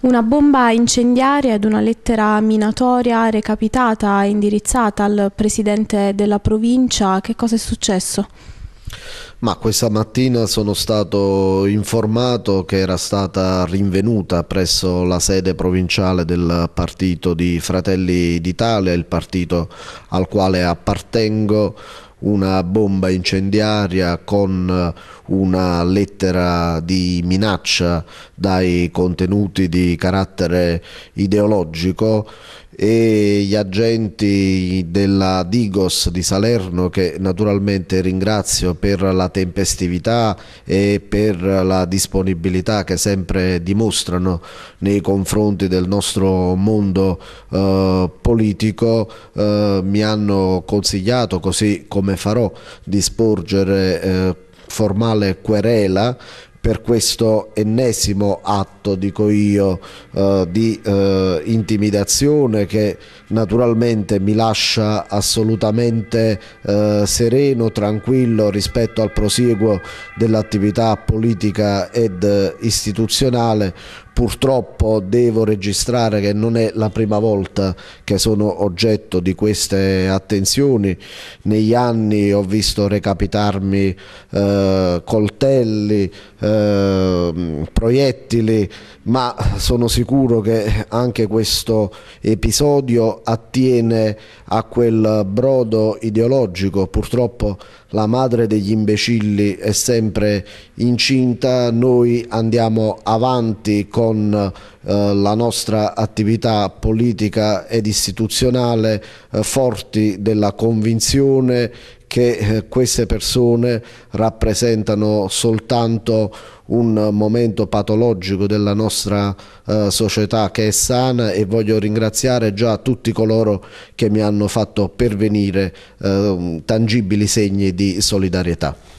Una bomba incendiaria ed una lettera minatoria recapitata e indirizzata al presidente della provincia. Che cosa è successo? Ma questa mattina sono stato informato che era stata rinvenuta presso la sede provinciale del partito di Fratelli d'Italia, il partito al quale appartengo, una bomba incendiaria con eh, una lettera di minaccia dai contenuti di carattere ideologico e gli agenti della Digos di Salerno che naturalmente ringrazio per la tempestività e per la disponibilità che sempre dimostrano nei confronti del nostro mondo eh, politico eh, mi hanno consigliato così come come farò di sporgere eh, formale querela per questo ennesimo atto, dico io, eh, di eh, intimidazione che naturalmente mi lascia assolutamente eh, sereno, tranquillo rispetto al prosieguo dell'attività politica ed eh, istituzionale, purtroppo devo registrare che non è la prima volta che sono oggetto di queste attenzioni. Negli anni ho visto recapitarmi eh, coltelli, eh, proiettili, ma sono sicuro che anche questo episodio attiene a quel brodo ideologico. Purtroppo la madre degli imbecilli è sempre incinta, noi andiamo avanti con con eh, la nostra attività politica ed istituzionale eh, forti della convinzione che eh, queste persone rappresentano soltanto un momento patologico della nostra società che è sana e voglio ringraziare già tutti coloro che mi hanno fatto pervenire tangibili segni di solidarietà.